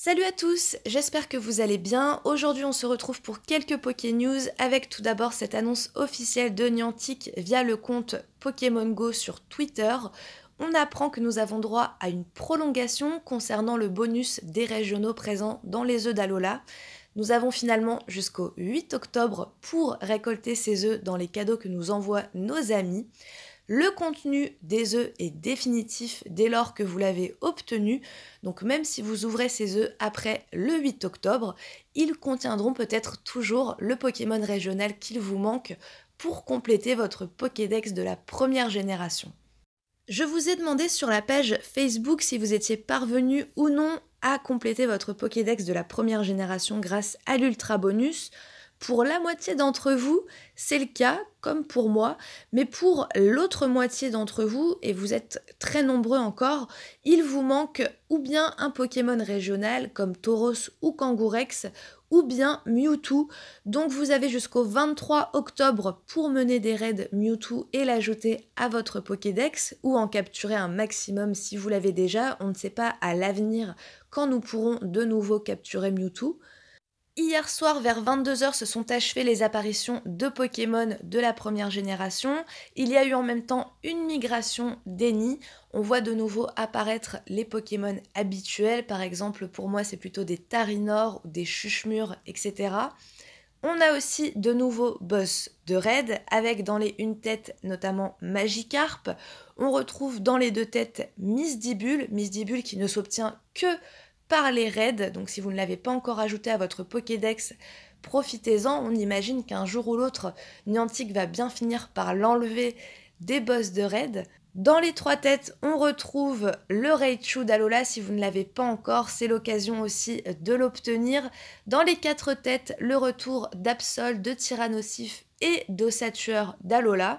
Salut à tous, j'espère que vous allez bien. Aujourd'hui on se retrouve pour quelques Poké News avec tout d'abord cette annonce officielle de Niantic via le compte Pokémon Go sur Twitter. On apprend que nous avons droit à une prolongation concernant le bonus des régionaux présents dans les œufs d'Alola. Nous avons finalement jusqu'au 8 octobre pour récolter ces œufs dans les cadeaux que nous envoient nos amis. Le contenu des œufs est définitif dès lors que vous l'avez obtenu, donc même si vous ouvrez ces œufs après le 8 octobre, ils contiendront peut-être toujours le Pokémon régional qu'il vous manque pour compléter votre Pokédex de la première génération. Je vous ai demandé sur la page Facebook si vous étiez parvenu ou non à compléter votre Pokédex de la première génération grâce à l'ultra bonus. Pour la moitié d'entre vous, c'est le cas, comme pour moi, mais pour l'autre moitié d'entre vous, et vous êtes très nombreux encore, il vous manque ou bien un Pokémon régional comme Tauros ou Kangourex, ou bien Mewtwo. Donc vous avez jusqu'au 23 octobre pour mener des raids Mewtwo et l'ajouter à votre Pokédex ou en capturer un maximum si vous l'avez déjà. On ne sait pas à l'avenir quand nous pourrons de nouveau capturer Mewtwo. Hier soir, vers 22h, se sont achevées les apparitions de Pokémon de la première génération. Il y a eu en même temps une migration des nids. On voit de nouveau apparaître les Pokémon habituels. Par exemple, pour moi, c'est plutôt des Tarinors, ou des Chuchemurs, etc. On a aussi de nouveaux boss de raid, avec dans les une tête notamment Magikarp. On retrouve dans les deux têtes Miss Dibule, qui ne s'obtient que par les raids. Donc si vous ne l'avez pas encore ajouté à votre Pokédex, profitez-en. On imagine qu'un jour ou l'autre, Niantic va bien finir par l'enlever des boss de Raids. Dans les trois têtes, on retrouve le Raichu d'Alola. Si vous ne l'avez pas encore, c'est l'occasion aussi de l'obtenir. Dans les quatre têtes, le retour d'Absol, de Tyrannosif et d'Ossature d'Alola.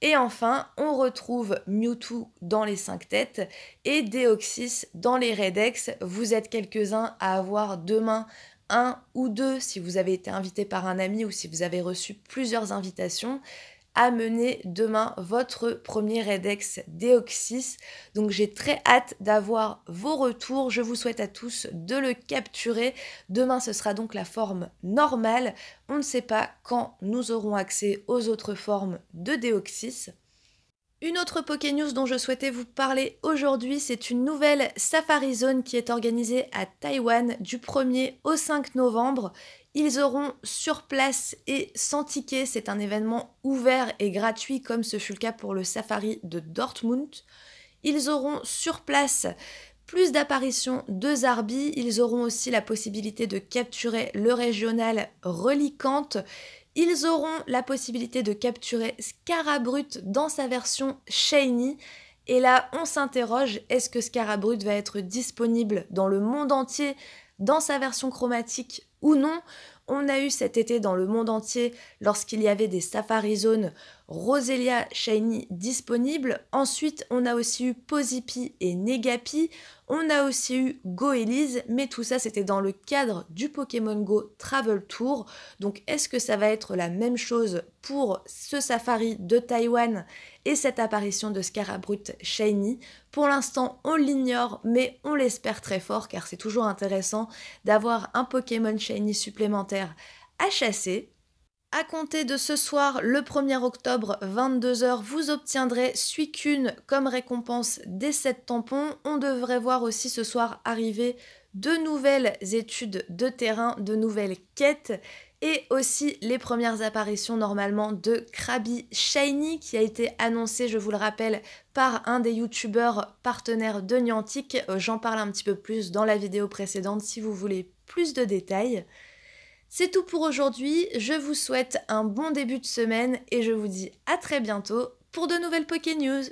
Et enfin, on retrouve Mewtwo dans les 5 têtes et Deoxys dans les Redex. Vous êtes quelques-uns à avoir demain un ou deux si vous avez été invité par un ami ou si vous avez reçu plusieurs invitations. Amener mener demain votre premier Redex déoxys. Donc j'ai très hâte d'avoir vos retours. Je vous souhaite à tous de le capturer. Demain, ce sera donc la forme normale. On ne sait pas quand nous aurons accès aux autres formes de déoxys. Une autre Poké News dont je souhaitais vous parler aujourd'hui, c'est une nouvelle Safari Zone qui est organisée à Taïwan du 1er au 5 novembre. Ils auront sur place et sans ticket, c'est un événement ouvert et gratuit comme ce fut le cas pour le Safari de Dortmund. Ils auront sur place plus d'apparitions de Zarbi. Ils auront aussi la possibilité de capturer le régional Reliquante, Ils auront la possibilité de capturer Scarabrut dans sa version Shiny. Et là, on s'interroge, est-ce que Scarabrut va être disponible dans le monde entier dans sa version chromatique ou non on a eu cet été dans le monde entier, lorsqu'il y avait des Safari Zone, Roselia Shiny disponibles. Ensuite, on a aussi eu Posipi et Negapi. On a aussi eu goelise. mais tout ça c'était dans le cadre du Pokémon Go Travel Tour. Donc est-ce que ça va être la même chose pour ce safari de Taïwan et cette apparition de Scarabrut Shiny Pour l'instant, on l'ignore, mais on l'espère très fort car c'est toujours intéressant d'avoir un Pokémon Shiny supplémentaire à chasser. À compter de ce soir, le 1er octobre, 22h, vous obtiendrez Suicune comme récompense des 7 tampons. On devrait voir aussi ce soir arriver de nouvelles études de terrain, de nouvelles quêtes et aussi les premières apparitions normalement de Krabby Shiny qui a été annoncé, je vous le rappelle, par un des youtubeurs partenaires de Niantic. Euh, j'en parle un petit peu plus dans la vidéo précédente si vous voulez plus de détails. C'est tout pour aujourd'hui, je vous souhaite un bon début de semaine et je vous dis à très bientôt pour de nouvelles Poké News.